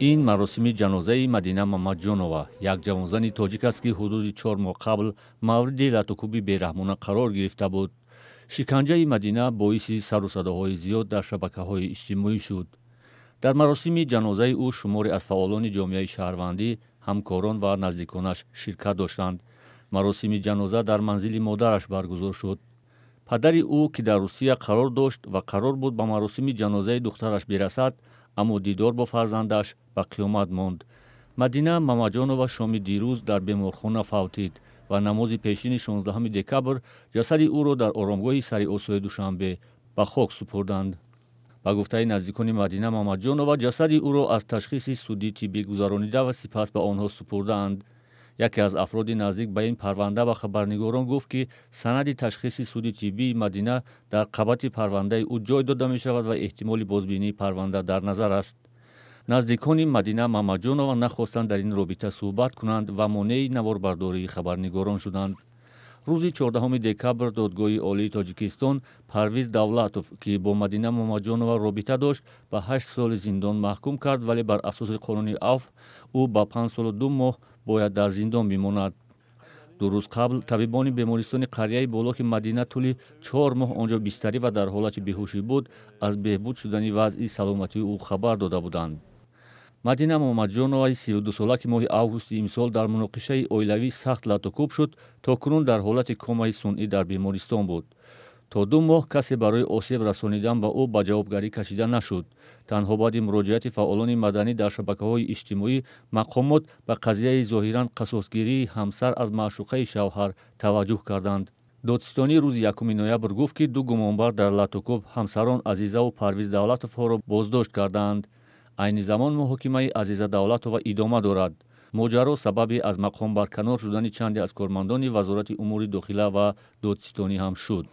ин маросими ҷанозаи мадина мамадҷонова як ҷавонзани тоҷик аст ки ҳудуди чор моҳ қабл мавриди латукуби бераҳмона қарор гирифта буд шиканҷаи мадина боиси сарусадоҳои зиёд дар шабакаҳои иҷтимоӣ шуд дар маросими ҷанозаи ӯ шуморе аз фаъолони ҷомеаи шаҳрвандӣ ҳамкорон ва наздиконаш ширкат доштанд маросими ҷаноза дар манзили модараш баргузор шуд падари ӯ ки дар русия қарор дошт ва қарор буд ба маросими ҷанозаи духтараш бирасад аммо дидор бо фарзандаш ба қиёмат монд мадина мамаҷонова шоми дирӯз дар беморхона фавтид ва намози пешини 16 декабр ҷасади ӯро дар оромгоҳи сари осиёи душанбе ба хок супурданд ба гуфтаи наздикони мадина мамаҷонова ҷасади ӯро аз ташхиси судӣ тиббӣ гузаронида ва сипас ба онҳо супурдаанд яке аз афроди наздик ба ин парванда ба хабарнигорон гуфт ки санади ташхиси суди тиббии мадина дар қабати парвандаи ӯ ҷой дода мешавад ва эҳтимоли бозбинии парванда дар назар аст наздикони мадина мамаҷонова нахостанд дар ин робита суҳбат кунанд ва монеи наворбардории хабарнигорон шуданд рӯзи чордаҳуми декабр додгоҳи олии тоҷикистон парвиз давлатов ки бо мадина мамаҷонова робита дошт ба ҳашт соли зиндон маҳкум кард вале бар асоси қонуни авф ӯ ба панҷ солу ду моҳ бояд дар зиндон бимонад ду рӯз қабл табибони бемористони қарияи болоки мадина тӯли чор моҳ онҷо бистарӣ ва дар ҳолати беҳушӣ буд аз беҳбуд шудани вазъи саломатии ӯ хабар дода буданд мадина муҳаммадҷонова сиюдусола ки моҳи августи имсол дар муноқишаи оилавӣ сахт латукуб шуд то кунун дар ҳолати комаи сунъӣ дар бемористон буд то ду моҳ касе барои осеб расонидан ба ӯ ба ҷавобгарӣ кашида нашуд танҳо баъди муроҷиати фаъолони маданӣ дар шабакаҳои иҷтимоӣ мақомот ба қазияи зоҳиран қасосгирии ҳамсар аз маъшуқаи шавҳар таваҷҷӯҳ карданд додситонӣ рӯзи якуи ноябр гуфт ки ду гумонбар дар латукуб ҳамсарон азизаву парвиз давлатовҳоро боздошт карданд айни замон муҳокимаи азиза давлатова идома дорад моҷаро сабаби аз мақом барканор шудани чанде аз кормандони вазорати умури дохила ва додситонӣ ҳам шуд